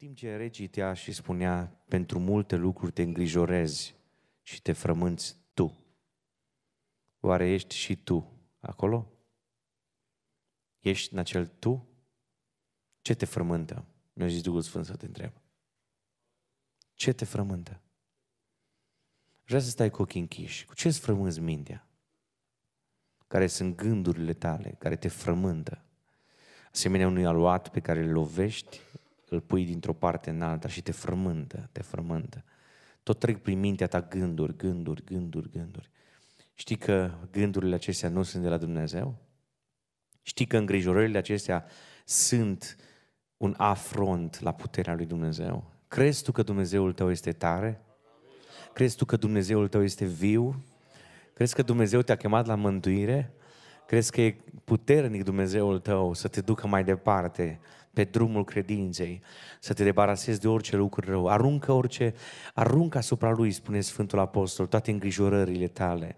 timp ce recitea și spunea, pentru multe lucruri te îngrijorezi și te frămânți tu. Oare ești și tu acolo? Ești în acel tu? Ce te frământă? Mi-a zis Duhul Sfânt să te întreabă. Ce te frământă? Vreau să stai cu ochii închiși. Cu ce îți frămânți mintea? Care sunt gândurile tale, care te frământă? Asemenea unui aluat pe care îl lovești îl pui dintr-o parte în alta și te frământă, te frământă. Tot trec prin mintea ta gânduri, gânduri, gânduri, gânduri. Știi că gândurile acestea nu sunt de la Dumnezeu? Știi că îngrijorările acestea sunt un afront la puterea lui Dumnezeu? Crezi tu că Dumnezeul tău este tare? Crezi tu că Dumnezeul tău este viu? Crezi că Dumnezeu te-a chemat la mântuire? Crezi că e puternic Dumnezeul tău să te ducă mai departe pe drumul credinței, să te debarasezi de orice lucru rău. Aruncă orice, aruncă asupra lui, spune Sfântul Apostol, toate îngrijorările tale,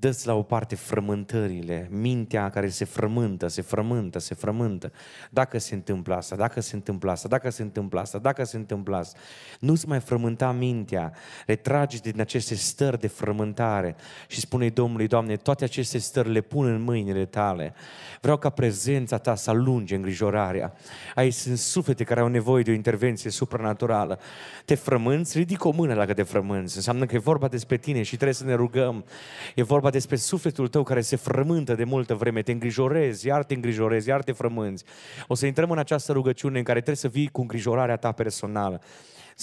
dă la o parte frământările, mintea care se frământă, se frământă, se frământă. Dacă se întâmplă asta, dacă se întâmplă asta, dacă se întâmplă asta, dacă se întâmplă asta. Nu-ți mai frământa mintea, retrage din aceste stări de frământare și spune Domnului, Doamne, toate aceste stări le pun în mâinile tale. Vreau ca prezența ta să alunge îngrijorarea. Aici sunt suflete care au nevoie de o intervenție supranaturală. Te frămânți? Ridică o mână dacă te frămânți. Înseamnă că e vorba despre tine și trebuie să ne rugăm. E vorba vorba despre sufletul tău care se frământă de multă vreme, te îngrijorezi, iar te îngrijorezi, iar te frămânzi. O să intrăm în această rugăciune în care trebuie să vii cu îngrijorarea ta personală.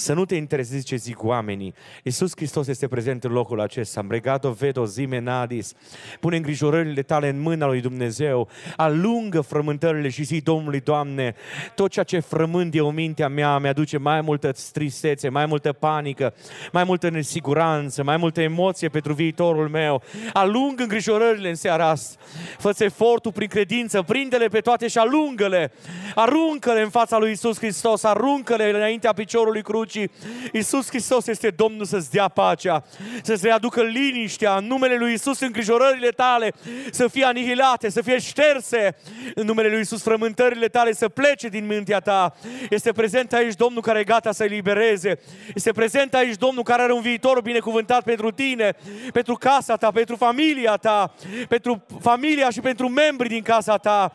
Să nu te interesezi ce zic oamenii. Iisus Hristos este prezent în locul acesta. regat-o, vedo zime nadis. Pune îngrijorările tale în mâna lui Dumnezeu. Alungă frământările și zi Domnului, Doamne, tot ceea ce frământ o mintea mea mi-aduce mai multă tristețe, mai multă panică, mai multă nesiguranță, mai multă emoție pentru viitorul meu. Alungă îngrijorările în seara asta. fă efortul prin credință, prinde-le pe toate și alungă-le. Aruncă-le în fața lui Iisus Hristos, aruncă-le înaintea piciorului cruci crucii. Iisus Hristos este Domnul să-ți dea pacea, să-ți readucă liniștea în numele Lui Iisus îngrijorările tale să fie anihilate, să fie șterse în numele Lui Iisus frământările tale să plece din mintea ta. Este prezent aici Domnul care e gata să libereze. Este prezent aici Domnul care are un viitor binecuvântat pentru tine, pentru casa ta, pentru familia ta, pentru familia și pentru membrii din casa ta.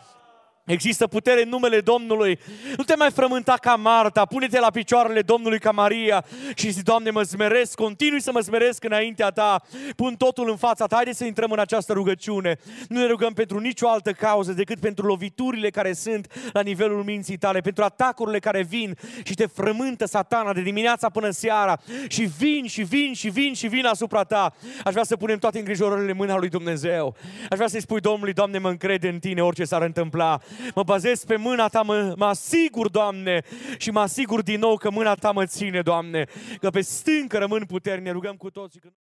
Există putere în numele Domnului. Nu te mai frământa ca Marta, pune-te la picioarele Domnului ca Maria și zi, Doamne, mă smeresc, continui să mă smeresc înaintea Ta, pun totul în fața Ta. Haideți să intrăm în această rugăciune. Nu ne rugăm pentru nicio altă cauză decât pentru loviturile care sunt la nivelul minții tale, pentru atacurile care vin și te frământă satana de dimineața până seara și vin și vin și vin și vin asupra Ta. Aș vrea să punem toate îngrijorările în mâna lui Dumnezeu. Aș vrea să-i spui Domnului, Doamne, mă încrede în Tine orice s-ar întâmpla mă bazez pe mâna Ta, mă, mă asigur, Doamne, și mă asigur din nou că mâna Ta mă ține, Doamne, că pe stâncă rămân puternic. Ne rugăm cu toții. Că...